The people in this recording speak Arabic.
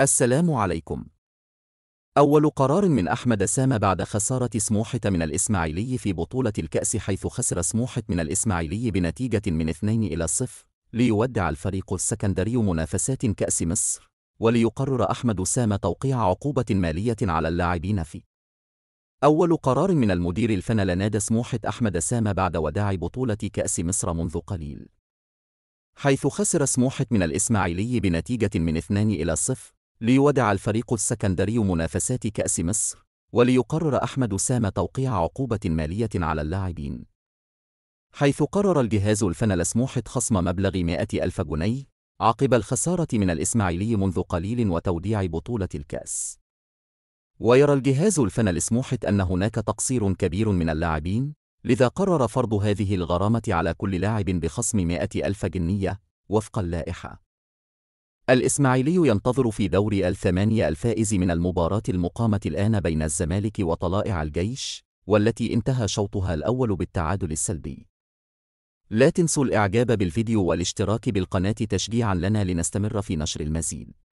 السلام عليكم أول قرار من أحمد سام بعد خسارة سموحة من الإسماعيلي في بطولة الكأس حيث خسر سموحة من الإسماعيلي بنتيجة من 2 إلى 0 ليودع الفريق السكندري منافسات كأس مصر وليقرر أحمد سام توقيع عقوبة مالية على اللاعبين في أول قرار من المدير الفني نادى سموحة أحمد سام بعد وداع بطولة كأس مصر منذ قليل حيث خسر سموحة من الإسماعيلي بنتيجة من 2 إلى 0 ليودع الفريق السكندري منافسات كأس مصر وليقرر أحمد سام توقيع عقوبة مالية على اللاعبين حيث قرر الجهاز الفن لسموحة خصم مبلغ 100 ألف جنيه عقب الخسارة من الإسماعيلي منذ قليل وتوديع بطولة الكأس ويرى الجهاز الفن لسموحة أن هناك تقصير كبير من اللاعبين لذا قرر فرض هذه الغرامة على كل لاعب بخصم 100 ألف جنيه وفق اللائحة الإسماعيلي ينتظر في دور الثمانية الفائز من المباراة المقامة الآن بين الزمالك وطلائع الجيش والتي انتهى شوطها الأول بالتعادل السلبي لا تنسوا الإعجاب بالفيديو والاشتراك بالقناة تشجيعا لنا لنستمر في نشر المزيد